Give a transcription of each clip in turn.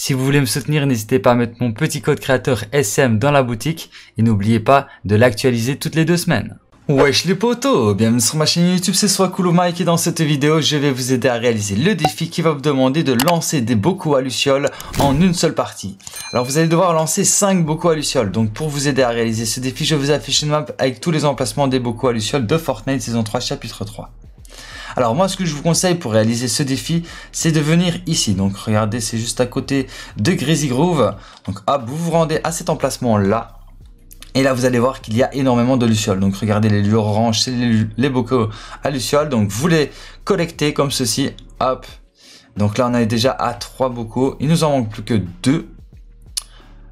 Si vous voulez me soutenir, n'hésitez pas à mettre mon petit code créateur SM dans la boutique et n'oubliez pas de l'actualiser toutes les deux semaines. Wesh les potos, bienvenue sur ma chaîne YouTube, c'est soit Mike et dans cette vidéo je vais vous aider à réaliser le défi qui va vous demander de lancer des bocaux à lucioles en une seule partie. Alors vous allez devoir lancer 5 bocaux à lucioles, donc pour vous aider à réaliser ce défi je vous affiche une map avec tous les emplacements des bocaux à lucioles de Fortnite saison 3 chapitre 3. Alors moi, ce que je vous conseille pour réaliser ce défi, c'est de venir ici. Donc regardez, c'est juste à côté de Greasy Groove. Donc hop, vous vous rendez à cet emplacement-là. Et là, vous allez voir qu'il y a énormément de lucioles. Donc, regardez les lieux orange, c'est les, bocaux à lucioles. Donc, vous les collectez comme ceci. Hop. Donc là, on est déjà à 3 bocaux. Il nous en manque plus que 2.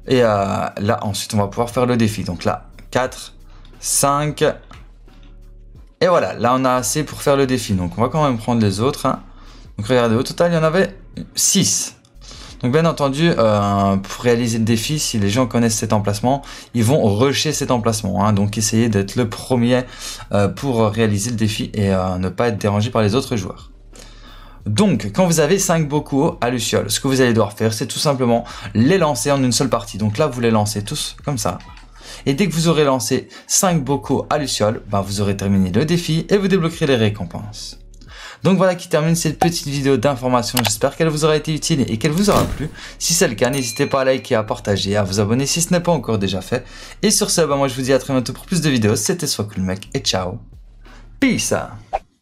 Et euh, là, ensuite, on va pouvoir faire le défi. Donc là, 4, 5, et voilà, là on a assez pour faire le défi. Donc on va quand même prendre les autres. Hein. Donc regardez, au total il y en avait 6. Donc bien entendu, euh, pour réaliser le défi, si les gens connaissent cet emplacement, ils vont rusher cet emplacement. Hein. donc essayez d'être le premier euh, pour réaliser le défi et euh, ne pas être dérangé par les autres joueurs. Donc, quand vous avez 5 bocaux à Luciole, ce que vous allez devoir faire, c'est tout simplement les lancer en une seule partie. Donc là, vous les lancez tous comme ça. Et dès que vous aurez lancé 5 bocaux à Luciole, ben, vous aurez terminé le défi et vous débloquerez les récompenses. Donc voilà qui termine cette petite vidéo d'information. J'espère qu'elle vous aura été utile et qu'elle vous aura plu. Si c'est le cas, n'hésitez pas à liker, à partager, à vous abonner si ce n'est pas encore déjà fait. Et sur ce, ben, moi je vous dis à très bientôt pour plus de vidéos. C'était Soit Cool et ciao. Peace